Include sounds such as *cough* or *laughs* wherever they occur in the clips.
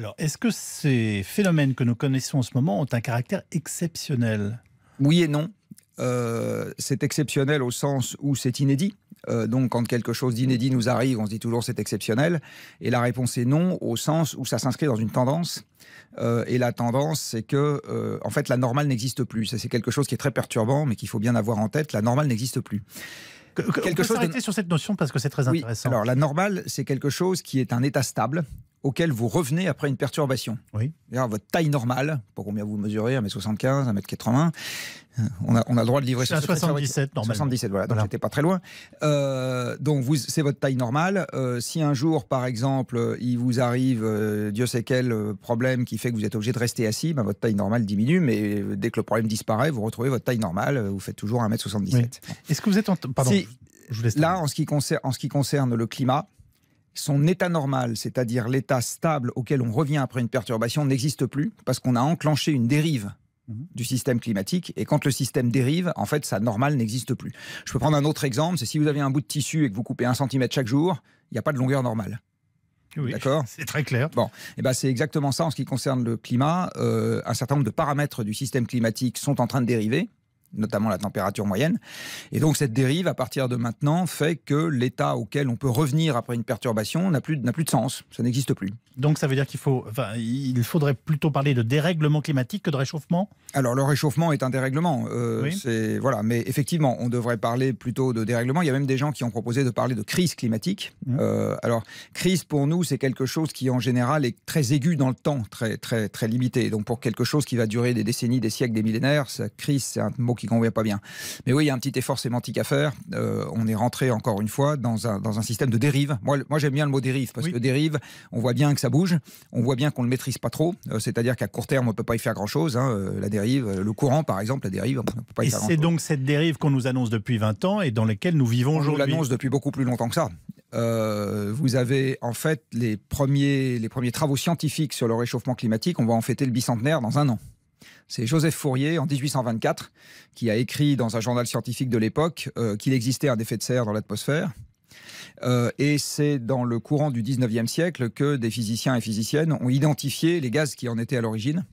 Alors, est-ce que ces phénomènes que nous connaissons en ce moment ont un caractère exceptionnel Oui et non. Euh, c'est exceptionnel au sens où c'est inédit. Euh, donc, quand quelque chose d'inédit nous arrive, on se dit toujours c'est exceptionnel. Et la réponse est non, au sens où ça s'inscrit dans une tendance. Euh, et la tendance, c'est que, en fait, la normale n'existe plus. C'est quelque chose qui est très perturbant, mais qu'il faut bien avoir en tête. La normale n'existe plus. quelque on chose sur cette notion parce que c'est très intéressant. Alors, la normale, c'est quelque chose qui est un état stable, auquel vous revenez après une perturbation. Oui. Votre taille normale, pour combien vous mesurez, 1m75, 1m80, euh, on a, on a le droit de livrer... C'est à 77, normalement. 77, voilà, donc j'étais pas très loin. Euh, donc c'est votre taille normale. Euh, si un jour, par exemple, il vous arrive, euh, Dieu sait quel problème qui fait que vous êtes obligé de rester assis, ben, votre taille normale diminue, mais dès que le problème disparaît, vous retrouvez votre taille normale, vous faites toujours 1m77. Est-ce que vous êtes... En... Pardon, je là, en ce, qui concerne, en ce qui concerne le climat, son état normal, c'est-à-dire l'état stable auquel on revient après une perturbation, n'existe plus parce qu'on a enclenché une dérive du système climatique. Et quand le système dérive, en fait, sa normale n'existe plus. Je peux prendre un autre exemple, c'est si vous avez un bout de tissu et que vous coupez un centimètre chaque jour, il n'y a pas de longueur normale. Oui, D'accord C'est très clair. Bon, et eh ben c'est exactement ça en ce qui concerne le climat. Euh, un certain nombre de paramètres du système climatique sont en train de dériver notamment la température moyenne. Et donc cette dérive, à partir de maintenant, fait que l'état auquel on peut revenir après une perturbation n'a plus, plus de sens, ça n'existe plus. Donc ça veut dire qu'il faut, enfin, il faudrait plutôt parler de dérèglement climatique que de réchauffement Alors le réchauffement est un dérèglement, euh, voilà, mais effectivement, on devrait parler plutôt de dérèglement. Il y a même des gens qui ont proposé de parler de crise climatique. Mmh. Euh, alors crise pour nous, c'est quelque chose qui en général est très aigu dans le temps, très très très limité. Donc pour quelque chose qui va durer des décennies, des siècles, des millénaires, ça, crise, c'est un mot qui convient pas bien. Mais oui, il y a un petit effort sémantique à faire. Euh, on est rentré encore une fois dans un, système de dérive. Moi, j'aime bien le mot dérive parce que dérive, on voit bien que ça bouge, on voit bien qu'on le maîtrise pas trop. Euh, c'est-à-dire qu'à court terme, on peut pas y faire grand chose. Hein. Euh, la dérive, le courant par exemple, la dérive, on peut pas y faire grand C'est donc cette dérive qu'on nous annonce depuis 20 ans et dans laquelle nous vivons aujourd'hui. On l'annonce depuis beaucoup plus longtemps que ça. vous avez en fait les premiers, les premiers travaux scientifiques sur le réchauffement climatique. On va en fêter le bicentenaire dans un an. C'est Joseph Fourier, en 1824, qui a écrit dans un journal scientifique de l'époque euh, qu'il existait un effet de serre dans l'atmosphère. Euh, et c'est dans le courant du 19e siècle que des physiciens et physiciennes ont identifié les gaz qui en étaient à l'origine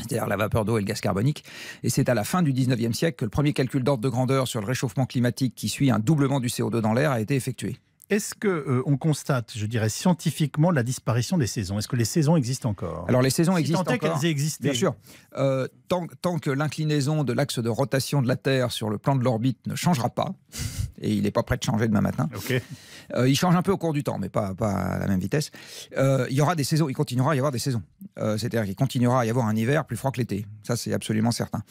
c'est-à-dire la vapeur d'eau et le gaz carbonique. Et c'est à la fin du 19e siècle que le premier calcul d'ordre de grandeur sur le réchauffement climatique qui suit un doublement du CO2 dans l'air a été effectué. Est-ce que euh, on constate, je dirais scientifiquement, la disparition des saisons Est-ce que les saisons existent encore Alors les saisons existent tant qu'elles Bien sûr. Euh, tant, que l'inclinaison de l'axe de rotation de la Terre sur le plan de l'orbite ne changera pas, *laughs* et il n'est pas prêt de changer demain matin. Ok. Euh, il change un peu au cours du temps, mais pas, pas à la même vitesse. il y aura des saisons. Il continuera à y avoir des saisons. C'est-à-dire qu'il continuera à y avoir un hiver plus froid que l'été. Ça, c'est absolument certain.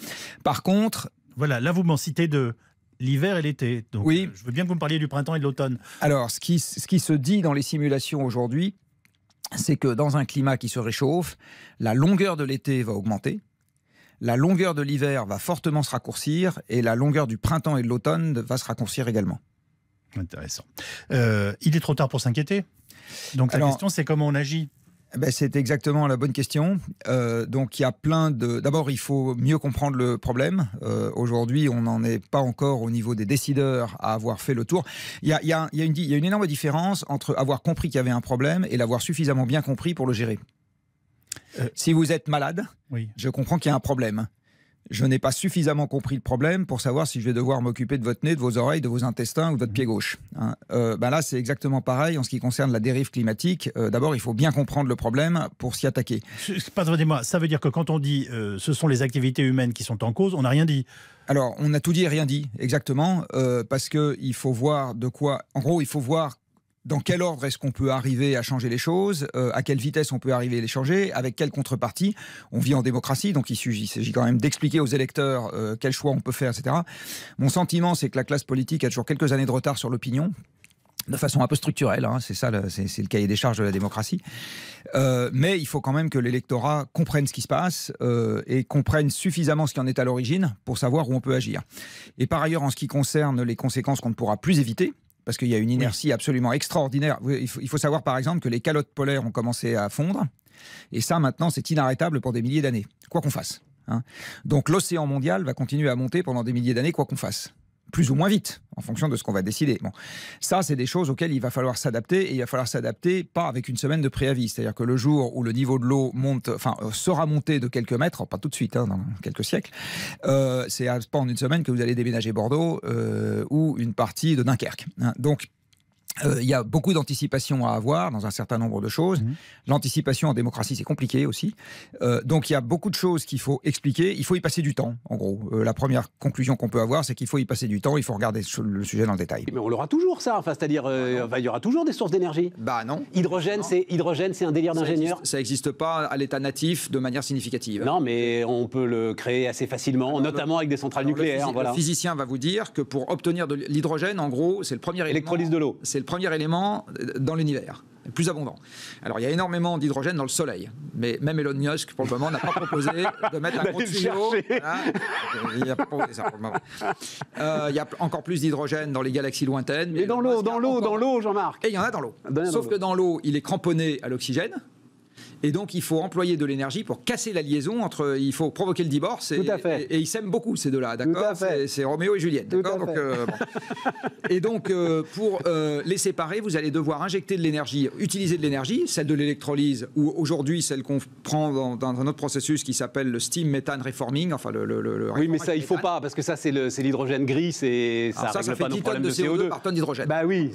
Par contre, voilà, là vous m'en citez deux l'hiver et l'été. oui. Euh, je veux bien que vous me parliez du printemps et de l'automne. Alors, ce qui, se dit dans les simulations aujourd'hui, c'est que dans un climat qui se réchauffe, la longueur de l'été va augmenter, la longueur de l'hiver va fortement se raccourcir et la longueur du printemps et de l'automne va se raccourcir également. Intéressant. Euh, il est trop tard pour s'inquiéter. Donc la question, c'est comment on agit eh ben, c'est exactement la bonne question. Euh, donc il y a plein de... D'abord, il faut mieux comprendre le problème. Euh, aujourd'hui, on n'en est pas encore au niveau des décideurs à avoir fait le tour. Il y a, une, énorme différence entre avoir compris qu'il y avait un problème et l'avoir suffisamment bien compris pour le gérer. Euh. si vous êtes malade, je comprends qu'il y a un problème je n'ai pas suffisamment compris le problème pour savoir si je vais devoir m'occuper de votre nez, de vos oreilles, de vos intestins ou de votre pied gauche. Hein. Euh, ben là, c'est exactement pareil en ce qui concerne la dérive climatique. Euh, d'abord, il faut bien comprendre le problème pour s'y attaquer. Pardonnez-moi, ça veut dire que quand on dit euh, ce sont les activités humaines qui sont en cause, on n'a rien dit. Alors, on a tout dit et rien dit, exactement, euh, parce qu'il faut voir de quoi. En gros, il faut voir dans quel ordre est-ce qu'on peut arriver à changer les choses, euh, à quelle vitesse on peut arriver à les changer, avec quelle contrepartie. On vit en démocratie, donc il s'agit quand même d'expliquer aux électeurs euh, quels choix on peut faire, etc. Mon sentiment, c'est que la classe politique a toujours quelques années de retard sur l'opinion, de façon un peu structurelle, hein, c'est ça, c'est le cahier des charges de la démocratie. Euh, mais il faut quand même que l'électorat comprenne ce qui se passe euh, et comprenne suffisamment ce qui en est à l'origine pour savoir où on peut agir. Et par ailleurs, en ce qui concerne les conséquences qu'on ne pourra plus éviter, parce qu'il y a une inertie absolument extraordinaire. Il faut, savoir par exemple que les calottes polaires ont commencé à fondre, et ça maintenant c'est inarrêtable pour des milliers d'années, quoi qu'on fasse. Hein. Donc l'océan mondial va continuer à monter pendant des milliers d'années, quoi qu'on fasse plus ou moins vite, en fonction de ce qu'on va décider. Bon, ça, c'est des choses auxquelles il va falloir s'adapter, et il va falloir s'adapter pas avec une semaine de préavis. C'est-à-dire que le jour où le niveau de l'eau monte, enfin, euh, sera monté de quelques mètres, pas tout de suite, hein, dans quelques siècles, euh, c'est pas en une semaine que vous allez déménager Bordeaux euh, ou une partie de Dunkerque. Hein. Donc, euh, il y a beaucoup d'anticipation à avoir dans un certain nombre de choses. Mhm. L'anticipation en démocratie, c'est compliqué aussi. Euh, donc il y a beaucoup de choses qu'il faut expliquer. Il faut y passer du temps, en gros. Euh, la première conclusion qu'on peut avoir, c'est qu'il faut y passer du temps. Il faut regarder le sujet dans le détail. Mais on l'aura toujours ça. Enfin, c'est-à-dire, bah il y aura toujours des sources d'énergie. Bah non. Hydrogène, c'est hydrogène, c'est un délire d'ingénieur. Ça n'existe pas à l'état natif de manière significative. Non, mais on peut le créer assez facilement, notamment avec des centrales nucléaires. Le, voilà. le physicien va vous dire que pour obtenir de l'hydrogène, en gros, c'est le premier élément. Électrolyse de l'eau c'est le premier élément euh, dans l'univers le plus abondant. Alors, il y a énormément d'hydrogène dans le Soleil, mais même Elon Musk, pour le moment, n'a pas proposé de mettre un *laughs* gros hein. Il n'y a pas proposé ça pour le moment. Euh, il y a encore plus d'hydrogène dans les galaxies lointaines. Mais, dans l'eau, dans l'eau, dans l'eau, Jean-Marc. Et il y en a dans l'eau. Sauf que dans l'eau, il est cramponné à l'oxygène. Et donc, il faut employer de l'énergie pour casser la liaison entre. Il faut provoquer le divorce. Et, Tout à fait. Et, ils s'aiment beaucoup, ces deux-là, d'accord C'est Roméo et Juliette, d'accord euh, Et donc, euh, pour euh, les séparer, vous allez devoir injecter de l'énergie, utiliser de l'énergie, celle de l'électrolyse, ou aujourd'hui celle qu'on prend dans, un autre processus qui s'appelle le steam methane reforming. Enfin, le, oui, mais ça, il ne faut pas, parce que ça, c'est l'hydrogène gris, et ça, ça, fait pas 10 de, CO2, par tonne d'hydrogène. Bah oui,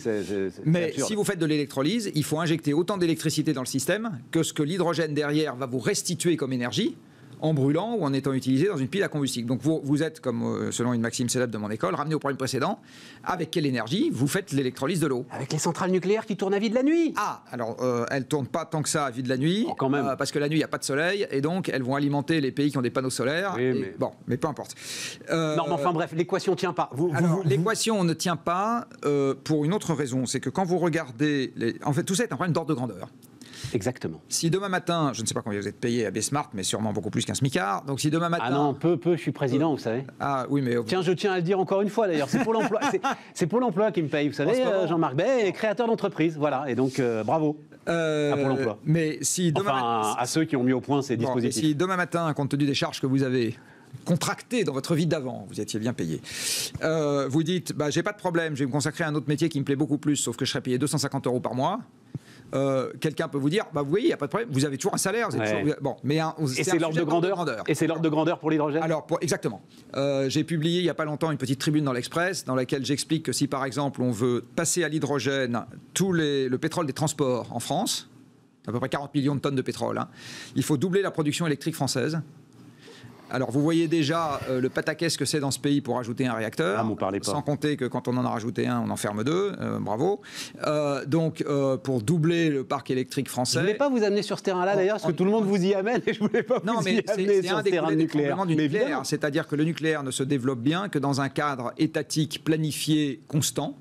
Mais si vous faites de l'électrolyse, il faut injecter autant d'électricité dans le système que ce que l'hydrogène derrière va vous restituer comme énergie en brûlant ou en étant utilisé dans une pile à combustible. Donc vous, vous êtes, comme euh, selon une maxime célèbre de mon école, ramené au problème précédent, avec quelle énergie vous faites l'électrolyse de l'eau Avec les centrales nucléaires qui tournent à vie de la nuit Ah, alors euh, elles ne tournent pas tant que ça à vie de la nuit, oh, quand même. Euh, parce que la nuit il n'y a pas de soleil, et donc elles vont alimenter les pays qui ont des panneaux solaires. bon, mais peu importe. non, mais enfin bref, l'équation ne tient pas. Vous, l'équation ne tient pas pour une autre raison, c'est que quand vous regardez... En fait, tout ça est un problème d'ordre de grandeur. Exactement. Si demain matin, je ne sais pas combien vous êtes payé à B Smart, mais sûrement beaucoup plus qu'un smicard. Donc si demain matin. Ah non, peu, peu, je suis président, vous savez. Euh, ah oui, mais. Tiens, je tiens à le dire encore une fois d'ailleurs, c'est pour l'emploi. c'est pour l'emploi qui me paye, vous savez, euh, Jean-Marc Bay est créateur d'entreprise. Voilà, et donc euh, bravo. Euh, ah, Pôle emploi. Mais si demain enfin, à ceux qui ont mis au point ces dispositifs. si demain matin, compte tenu des charges que vous avez, Contractées dans votre vie d'avant, vous étiez bien payé. vous dites, bah, j'ai pas de problème, je vais me consacrer à un autre métier qui me plaît beaucoup plus, sauf que je serai payé 250 euros par mois. Euh, quelqu'un peut vous dire, bah, vous voyez, il n'y a pas de problème, vous avez toujours un salaire. mais et c'est l'ordre de grandeur. Et c'est l'ordre de grandeur pour l'hydrogène Alors, exactement. Euh, j'ai publié il n'y a pas longtemps une petite tribune dans l'Express dans laquelle j'explique que si, par exemple, on veut passer à l'hydrogène tout le pétrole des transports en France, à peu près 40 millions de tonnes de pétrole, hein, il faut doubler la production électrique française alors vous voyez déjà euh, le pataquès que c'est dans ce pays pour ajouter un réacteur. Ah, pas. Sans compter que quand on en a rajouté un, on en ferme deux. Euh, bravo. Euh, donc pour doubler le parc électrique français. Je ne voulais pas vous amener sur ce terrain-là d'ailleurs, parce que tout le monde vous y amène et je voulais pas vous mais y amener sur ce terrain nucléaire. c'est-à-dire que le nucléaire ne se développe bien que dans un cadre étatique planifié constant.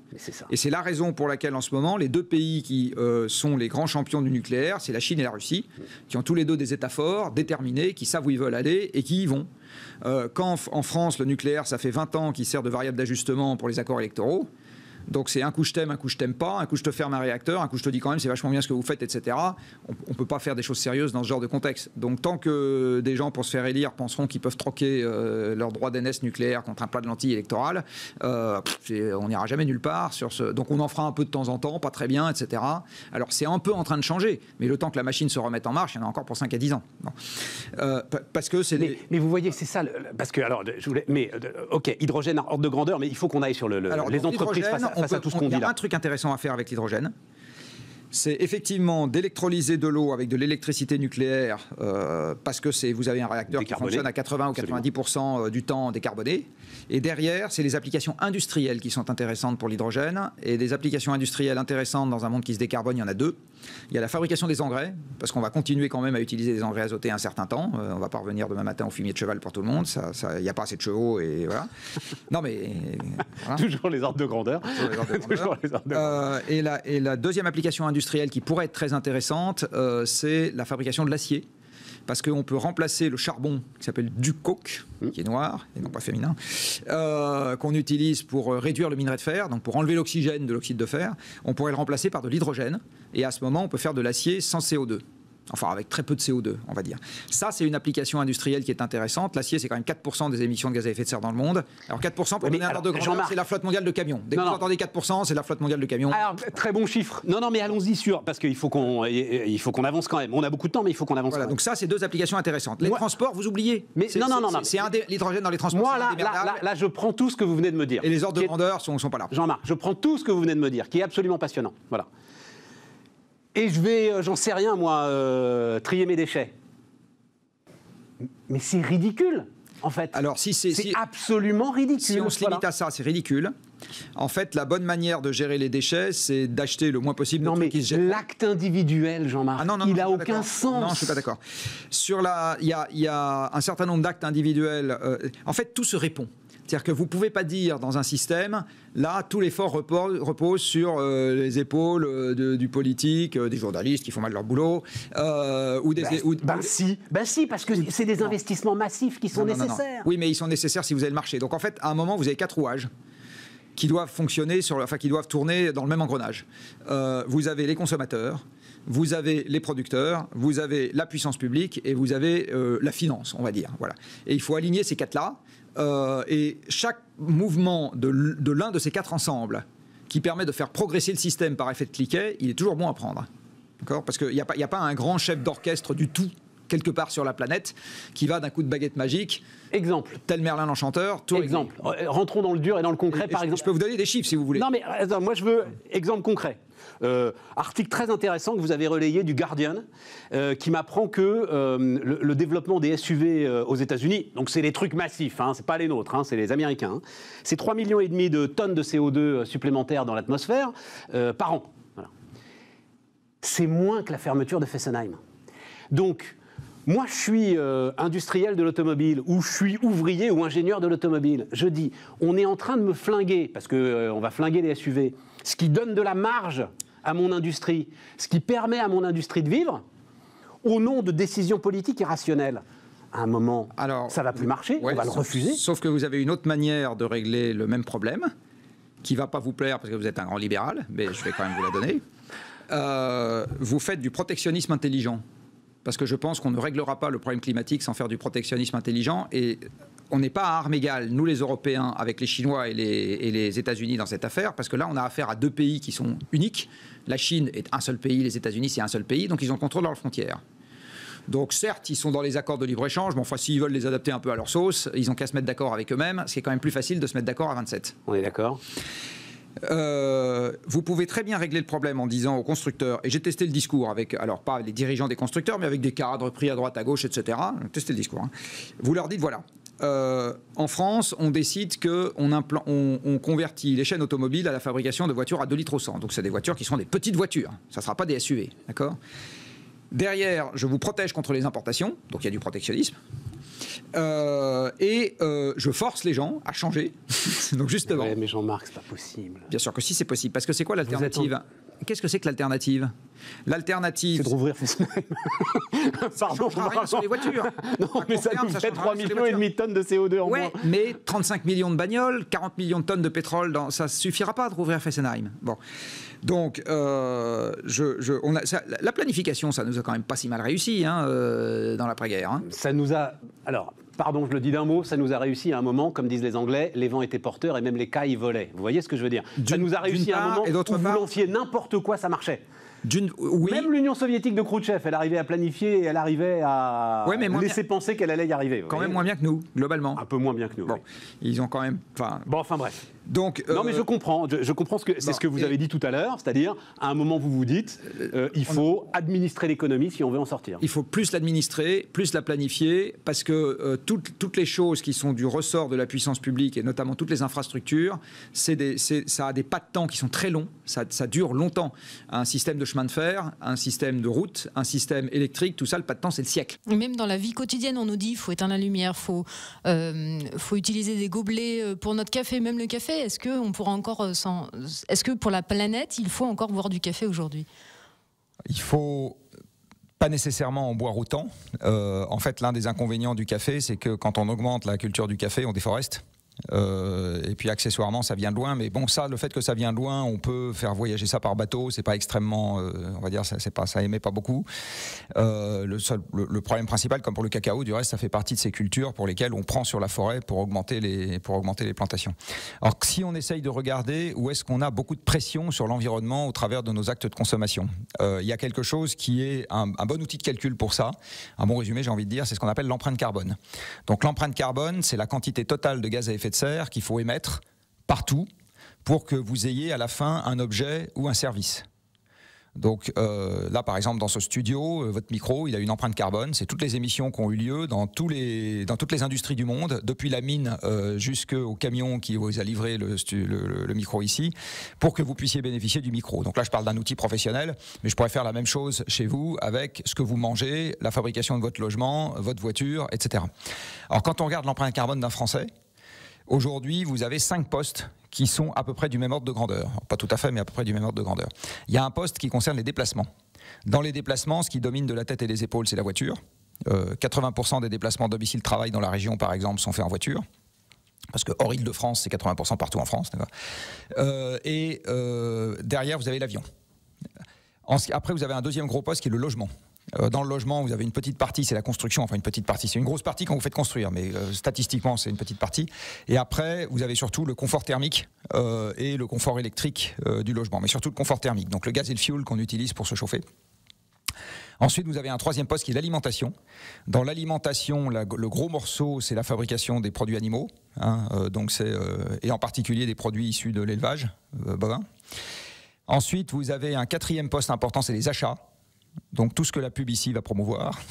Et c'est la raison pour laquelle en ce moment les deux pays qui sont les grands champions du nucléaire, c'est la Chine et la Russie, qui ont tous les deux des États forts, déterminés, qui savent où ils veulent aller et qui vont euh, quand en France, le nucléaire, ça fait 20 ans qu'il sert de variable d'ajustement pour les accords électoraux, donc c'est un coup je t'aime, un coup je t'aime pas, un coup je te ferme un réacteur, un coup je te dis quand même c'est vachement bien ce que vous faites, etc. On, ne peut pas faire des choses sérieuses dans ce genre de contexte. Donc tant que des gens pour se faire élire penseront qu'ils peuvent troquer euh, leur droit d'NS nucléaire contre un plat de lentilles électorales, euh, on n'ira jamais nulle part sur ce. Donc on en fera un peu de temps en temps, pas très bien, etc. Alors c'est un peu en train de changer, mais le temps que la machine se remette en marche, il y en a encore pour 5 à 10 ans. Euh, parce que c'est. Mais, vous voyez, c'est ça. parce que alors, je voulais. Mais ok, hydrogène ordre de grandeur, mais il faut qu'on aille sur le, les entreprises. On a un truc intéressant à faire avec l'hydrogène, c'est effectivement d'électrolyser de l'eau avec de l'électricité nucléaire, euh, parce que c'est vous avez un réacteur qui fonctionne à 80 ou 90% euh, du temps décarboné. Et derrière, c'est les applications industrielles qui sont intéressantes pour l'hydrogène. Et des applications industrielles intéressantes dans un monde qui se décarbone, il y en a deux. Il y a la fabrication des engrais, parce qu'on va continuer quand même à utiliser des engrais azotés un certain temps. on euh, on va pas revenir demain matin au fumier de cheval pour tout le monde. Il ça, n'y a pas assez de chevaux et voilà. *laughs* Non mais... Toujours les ordres de grandeur. et, la, et la deuxième application industrielle, qui pourrait être très intéressante, euh, c'est la fabrication de l'acier parce qu'on peut remplacer le charbon qui s'appelle du coke, mmh. qui est noir et non pas féminin, euh, qu'on utilise pour euh, réduire le minerai de fer, donc pour enlever l'oxygène de l'oxyde de fer, on pourrait le remplacer par de l'hydrogène, et à ce moment on peut faire de l'acier sans CO2 enfin avec très peu de CO2, on va dire. Ça, c'est une application industrielle qui est intéressante. L'acier, c'est quand même 4% des émissions de gaz à effet de serre dans le monde. Alors 4% pour donner un ordre de grandeur, c'est la flotte mondiale de camions. Dès que vous entendez 4%, c'est la flotte mondiale de camions. Alors, très bon chiffre. Non, non, mais allons-y sûr. parce qu'il faut qu'on il avance quand même. On a beaucoup de temps, mais il faut qu'on avance. donc ça, c'est deux applications intéressantes. Les transports, vous oubliez. Mais non, non, non, non. C'est l'hydrogène dans les transports. Moi, là, là, je prends tout ce que vous venez de me dire. Et les ordres de grandeur sont, sont pas là. Jean-Marc, je prends tout ce que vous venez de me dire, qui est absolument passionnant. Voilà et je vais, euh, j'en sais rien moi, euh, trier mes déchets. Mais c'est ridicule, en fait. Alors si c'est absolument ridicule. Si on se limite à ça, c'est ridicule. En fait, la bonne manière de gérer les déchets, c'est d'acheter le moins possible. Non, de mais l'acte individuel, Jean-Marc, ah non, il n'a aucun sens. Non, je suis pas d'accord. Sur la, il y, a un certain nombre d'actes individuels. Euh, en fait, tout se répond. C'est-à-dire que vous ne pouvez pas dire dans un système, là, tout l'effort repose, repose sur euh, les épaules euh, du politique, euh, des journalistes qui font mal leur boulot, ou des... Ben, si. ben, si, parce que c'est des investissements massifs qui sont nécessaires. oui, mais ils sont nécessaires si vous avez le marché. Donc en fait, à un moment, vous avez quatre rouages qui doivent fonctionner sur, enfin, qui doivent tourner dans le même engrenage. vous avez les consommateurs, vous avez les producteurs, vous avez la puissance publique et vous avez la finance, on va dire. Voilà. Et il faut aligner ces quatre-là. Euh, et chaque mouvement de, l'un de ces quatre ensembles qui permet de faire progresser le système par effet de cliquet, il est toujours bon à prendre. D'accord Parce qu'il n'y a, pas un grand chef d'orchestre du tout quelque part sur la planète qui va d'un coup de baguette magique. Exemple. Tel Merlin l'enchanteur. Exemple. Euh, rentrons dans le dur et dans le concret, par exemple. Je peux vous donner des chiffres si vous voulez. Non mais moi je veux exemple concret. Euh, article très intéressant que vous avez relayé du Guardian, euh, qui m'apprend que euh, le, développement des SUV aux États-Unis, donc c'est les trucs massifs, hein, c'est pas les nôtres, hein, c'est les Américains, hein, c'est 3,5 millions et demi de tonnes de CO2 supplémentaires dans l'atmosphère par an. C'est moins que la fermeture de Fessenheim. Donc, moi je suis euh, industriel de l'automobile ou je suis ouvrier ou ingénieur de l'automobile, je dis on est en train de me flinguer parce que euh, on va flinguer les SUV, ce qui donne de la marge à mon industrie, ce qui permet à mon industrie de vivre au nom de décisions politiques irrationnelles à un moment, Alors, ça va plus marcher, on va le refuser. Sauf que vous avez une autre manière de régler le même problème, qui va pas vous plaire parce que vous êtes un grand libéral, mais je vais quand même vous la donner. Euh, vous faites du protectionnisme intelligent parce que je pense qu'on ne réglera pas le problème climatique sans faire du protectionnisme intelligent. Et on n'est pas à armes égales, nous les Européens, avec les Chinois et les, et les États-Unis dans cette affaire, parce que là, on a affaire à deux pays qui sont uniques. La Chine est un seul pays, les États-Unis, c'est un seul pays, donc ils ont le contrôle de leurs frontières. Donc certes, ils sont dans les accords de libre-échange, mais enfin, s'ils veulent les adapter un peu à leur sauce, ils ont qu'à se mettre d'accord avec eux-mêmes, ce qui est quand même plus facile de se mettre d'accord à 27. On est d'accord euh, vous pouvez très bien régler le problème en disant aux constructeurs, et j'ai testé le discours avec, alors pas les dirigeants des constructeurs, mais avec des cadres pris à droite, à gauche, etc. J'ai testé le discours. Hein. Vous leur dites, voilà, euh, en France, on décide qu'on on, on convertit les chaînes automobiles à la fabrication de voitures à 2 litres au 100. Donc, c'est des voitures qui seront des petites voitures. Ça ne sera pas des SUV, d'accord Derrière, je vous protège contre les importations, donc il y a du protectionnisme. Euh, et euh, je force les gens à changer. *laughs* donc justement. mais Jean-Marc, c'est pas possible. Bien sûr que si, c'est possible. Parce que c'est quoi l'alternative Qu'est-ce que c'est que l'alternative L'alternative. C'est de rouvrir *laughs* Pardon, ça rien sur les voitures. *laughs* Non, mais ça nous fait millions et demi de tonnes de CO2 en ouais, Oui, Mais 35 millions de bagnoles, 40 millions de tonnes de pétrole, dans, ça suffira pas de rouvrir Fessenheim. Bon. Donc, euh, la planification, ça nous a quand même pas si mal réussi hein, euh, dans l'après-guerre. Hein. Ça nous a. Alors, pardon, je le dis d'un mot, ça nous a réussi à un moment, comme disent les Anglais, les vents étaient porteurs et même les cailles volaient. Vous voyez ce que je veux dire Ça nous a réussi à un moment et où vous lanciez n'importe quoi, ça marchait. Même l'Union soviétique de Khrouchtchev, elle arrivait à planifier et elle arrivait à mais laisser penser qu'elle allait y arriver. Quand même moins bien que nous, globalement. Un peu moins bien que nous. ils ont quand même. bon, enfin bref. Non, mais je euh, comprends. Je, comprends ce que c'est ce que vous avez dit tout à l'heure, c'est-à-dire à un moment vous vous dites, euh, euh, il faut administrer l'économie si on veut en sortir. Il faut plus l'administrer, plus la planifier, parce que toutes, toutes, les choses qui sont du ressort de la puissance publique et notamment toutes les infrastructures, c'est ça a des pas de temps qui sont très longs, ça, dure longtemps. Un système de chemin de fer, un système de route, un système électrique, tout ça, le pas de temps, c'est le siècle. Même dans la vie quotidienne, on nous dit, il faut éteindre la lumière, faut faut utiliser des gobelets pour notre café, même le café est-ce que encore euh, Est-ce que pour la planète, il faut encore boire du café aujourd'hui Il faut pas nécessairement en boire autant. Euh, en fait, l'un des inconvénients du café, c'est que quand on augmente la culture du café, on déforeste. Euh, et puis accessoirement, ça vient de loin. Mais bon, ça, le fait que ça vient de loin, on peut faire voyager ça par bateau. C'est pas extrêmement, euh, on va dire, ça, c'est pas, ça émet pas beaucoup. Euh, le, le, problème principal, comme pour le cacao, du reste, ça fait partie de ces cultures pour lesquelles on prend sur la forêt pour augmenter les, pour augmenter les plantations. Alors, si on essaye de regarder où est-ce qu'on a beaucoup de pression sur l'environnement au travers de nos actes de consommation, il y a quelque chose qui est un, un, bon outil de calcul pour ça. Un bon résumé, j'ai envie de dire, c'est ce qu'on appelle l'empreinte carbone. Donc, l'empreinte carbone, c'est la quantité totale de gaz à effet de serre qu'il faut émettre partout pour que vous ayez à la fin un objet ou un service. Donc euh, là, par exemple, dans ce studio, euh, votre micro, il a une empreinte carbone. C'est toutes les émissions qui ont eu lieu dans, tous les, dans toutes les industries du monde, depuis la mine euh, jusqu'au camion qui vous a livré le, micro ici, pour que vous puissiez bénéficier du micro. Donc là, je parle d'un outil professionnel, mais je pourrais faire la même chose chez vous avec ce que vous mangez, la fabrication de votre logement, votre voiture, etc. Alors quand on regarde l'empreinte carbone d'un Français, Aujourd'hui, vous avez cinq postes qui sont à peu près du même ordre de grandeur. Pas tout à fait, mais à peu près du même ordre de grandeur. Il y a un poste qui concerne les déplacements. Dans les déplacements, ce qui domine de la tête et des épaules, c'est la voiture. 80% euh, des déplacements domicile-travail dans la région, par exemple, sont faits en voiture. Parce que hors Île-de-France, c'est 80% partout en France. Euh, et euh, derrière, vous avez l'avion. Après, vous avez un deuxième gros poste qui est le logement. Euh, dans le logement, vous avez une petite partie, c'est la construction, enfin une petite partie, c'est une grosse partie quand vous faites construire, mais euh, statistiquement, c'est une petite partie. Et après, vous avez surtout le confort thermique euh, et le confort électrique du logement, mais surtout le confort thermique, donc le gaz et le fioul qu'on utilise pour se chauffer. Ensuite, vous avez un troisième poste qui est l'alimentation. Dans l'alimentation, le gros morceau, c'est la fabrication des produits animaux, hein, donc c'est, et en particulier des produits issus de l'élevage bovin. Ensuite, vous avez un quatrième poste important, c'est les achats donc tout ce que la pub ici va promouvoir. *laughs*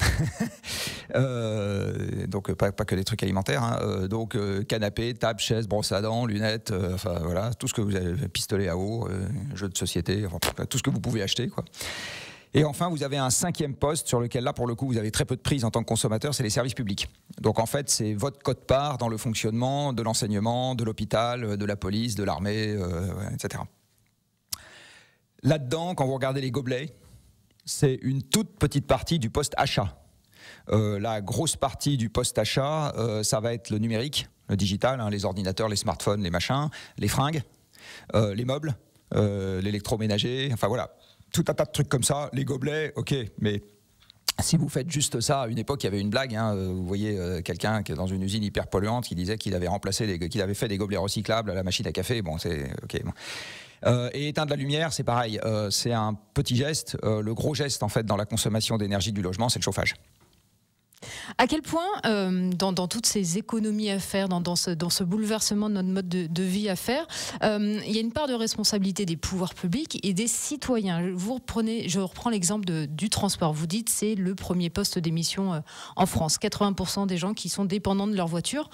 Euh, donc pas, que des trucs alimentaires. Hein. Euh, donc euh, canapé, table, chaise, brosse à dents, lunettes, enfin voilà, tout ce que vous avez, pistolet à eau, jeu de société, enfin, tout ce que vous pouvez acheter quoi. Et enfin, vous avez un cinquième poste sur lequel, là, pour le coup, vous avez très peu de prise en tant que consommateur, c'est les services publics. Donc, en fait, c'est votre code-part dans le fonctionnement de l'enseignement, de l'hôpital, de la police, de l'armée, etc. Là-dedans, quand vous regardez les gobelets, c'est une toute petite partie du poste achat. Euh, la grosse partie du poste achat, euh, ça va être le numérique, le digital, hein, les ordinateurs, les smartphones, les machins, les fringues, euh, les meubles, l'électroménager, enfin voilà, tout un tas de trucs comme ça, les gobelets, ok, mais si vous faites juste ça, à une époque, il y avait une blague. Hein, vous voyez quelqu'un qui est dans une usine hyper polluante qui disait qu'il avait remplacé, qu'il avait fait des gobelets recyclables à la machine à café. Bon, c'est ok. Euh, et éteindre la lumière, c'est pareil. Euh, c'est un petit geste. Euh, le gros geste, en fait, dans la consommation d'énergie du logement, c'est le chauffage. À quel point, euh, dans, toutes ces économies à faire, dans, ce, bouleversement de notre mode de, vie à faire, euh, il y a une part de responsabilité des pouvoirs publics et des citoyens. Vous reprenez, je reprends l'exemple du transport. Vous dites c'est le premier poste d'émission euh, en France. 80% des gens qui sont dépendants de leur voiture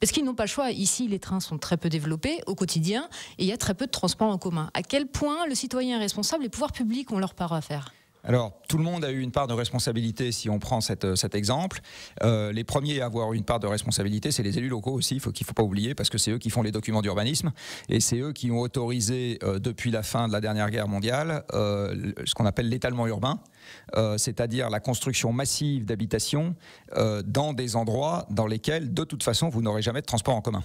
parce qu'ils n'ont pas le choix. Ici, les trains sont très peu développés au quotidien et il y a très peu de transports en commun. À quel point le citoyen est responsable les pouvoirs publics ont leur part à faire alors, tout le monde a eu une part de responsabilité si on prend euh, cet exemple. Euh, les premiers à avoir une part de responsabilité, c'est les élus locaux aussi, il qu'il ne faut pas oublier, parce que c'est eux qui font les documents d'urbanisme, et c'est eux qui ont autorisé, euh, depuis la fin de la dernière guerre mondiale, ce qu'on appelle l'étalement urbain, c'est-à-dire la construction massive d'habitations dans des endroits dans lesquels, de toute façon, vous n'aurez jamais de transport en commun.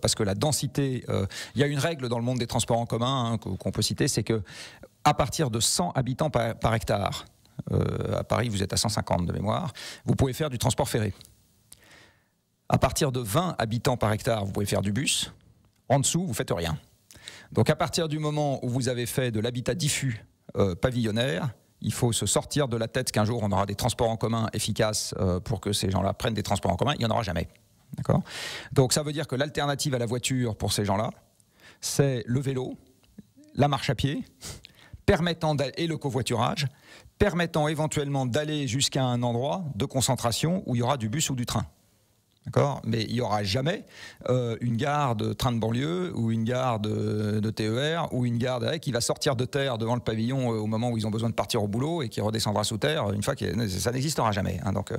parce que la densité, il y a une règle dans le monde des transports en commun hein, qu'on peut citer, c'est que à partir de 100 habitants par, hectare, euh, à Paris vous êtes à 150 de mémoire, vous pouvez faire du transport ferré. À partir de 20 habitants par hectare, vous pouvez faire du bus. En dessous, vous faites rien. Donc à partir du moment où vous avez fait de l'habitat diffus euh, pavillonnaire, il faut se sortir de la tête qu'un jour on aura des transports en commun efficaces euh, pour que ces gens-là prennent des transports en commun. Il n'y en aura jamais. D'accord Donc ça veut dire que l'alternative à la voiture pour ces gens-là, c'est le vélo, la marche à pied permettant et le covoiturage, permettant éventuellement d'aller jusqu'à un endroit de concentration où il y aura du bus ou du train. D'accord Mais il n'y aura jamais euh, une gare de train de banlieue ou une gare de, TER ou une gare e qui va sortir de terre devant le pavillon euh, au moment où ils ont besoin de partir au boulot et qui redescendra sous terre une fois que ça n'existera jamais. Hein. donc, euh,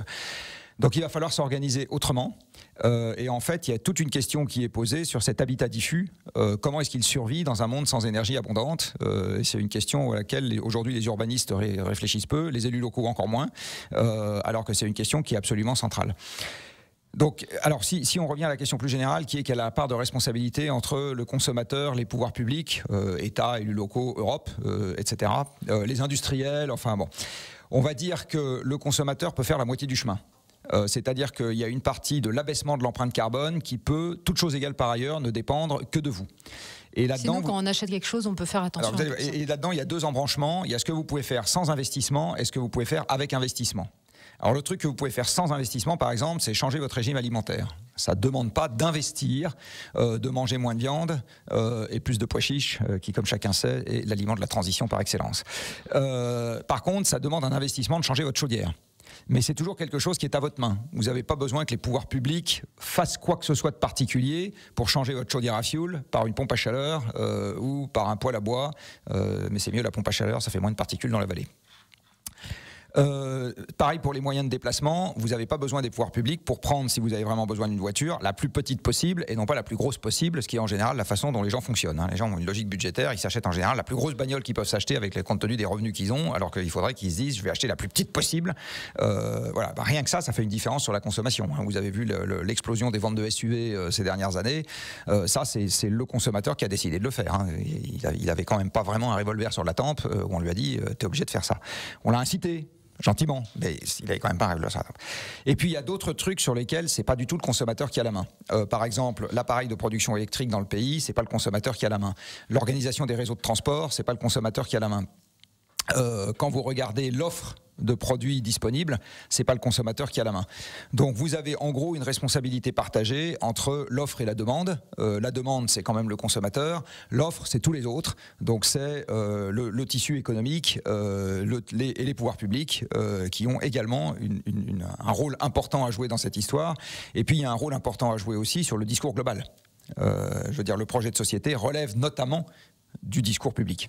donc il va falloir s'organiser autrement. Euh, et en fait, il y a toute une question qui est posée sur cet habitat diffus. Euh, comment est-ce qu'il survit dans un monde sans énergie abondante euh, C'est une question à laquelle aujourd'hui les urbanistes réfléchissent peu, les élus locaux encore moins, alors que c'est une question qui est absolument centrale. Donc, alors si, on revient à la question plus générale, qui est quelle est la part de responsabilité entre le consommateur, les pouvoirs publics, État, élus locaux, Europe, etc., les industriels, enfin bon, on va dire que le consommateur peut faire la moitié du chemin. Euh, c'est-à-dire qu'il y a une partie de l'abaissement de l'empreinte carbone qui peut, toute chose égale par ailleurs, ne dépendre que de vous. Et là-dedans, quand on achète quelque chose, on peut faire attention. et là-dedans, il y a deux embranchements. Il y a ce que vous pouvez faire sans investissement et ce que vous pouvez faire avec investissement. Alors le truc que vous pouvez faire sans investissement, par exemple, c'est changer votre régime alimentaire. Ça ne demande pas d'investir, euh, de manger moins de viande euh, et plus de pois chiches, qui, comme chacun sait, est l'aliment de la transition par excellence. par contre, ça demande un investissement de changer votre chaudière mais c'est toujours quelque chose qui est à votre main. Vous n'avez pas besoin que les pouvoirs publics fassent quoi que ce soit de particulier pour changer votre chaudière à fioul par une pompe à chaleur euh, ou par un poêle à bois, euh, mais c'est mieux la pompe à chaleur, ça fait moins de particules dans la vallée. Euh, pareil pour les moyens de déplacement, vous n'avez pas besoin des pouvoirs publics pour prendre, si vous avez vraiment besoin d'une voiture, la plus petite possible et non pas la plus grosse possible, ce qui est en général la façon dont les gens fonctionnent. Hein. Les gens ont une logique budgétaire, ils s'achètent en général la plus grosse bagnole qu'ils peuvent s'acheter avec les compte des revenus qu'ils ont, alors qu'il faudrait qu'ils se disent je vais acheter la plus petite possible. Euh, voilà, bah, rien que ça, ça fait une différence sur la consommation. Hein. Vous avez vu l'explosion des ventes de SUV euh, ces dernières années. ça, c'est le consommateur qui a décidé de le faire. Hein. Il, n'avait avait quand même pas vraiment un revolver sur la tempe où on lui a dit tu es obligé de faire ça. On l'a incité gentiment, mais il avait quand même pas de ça. Et puis il y a d'autres trucs sur lesquels c'est pas du tout le consommateur qui a la main. Euh, par exemple, l'appareil de production électrique dans le pays, c'est pas le consommateur qui a la main. L'organisation des réseaux de transport, c'est pas le consommateur qui a la main. Euh, quand vous regardez l'offre de produits disponibles, ce n'est pas le consommateur qui a la main. Donc vous avez en gros une responsabilité partagée entre l'offre et la demande. Euh, la demande c'est quand même le consommateur, l'offre c'est tous les autres. Donc c'est euh, le, tissu économique euh, et les pouvoirs publics qui ont également un rôle important à jouer dans cette histoire. Et puis il y a un rôle important à jouer aussi sur le discours global. je veux dire le projet de société relève notamment du discours public.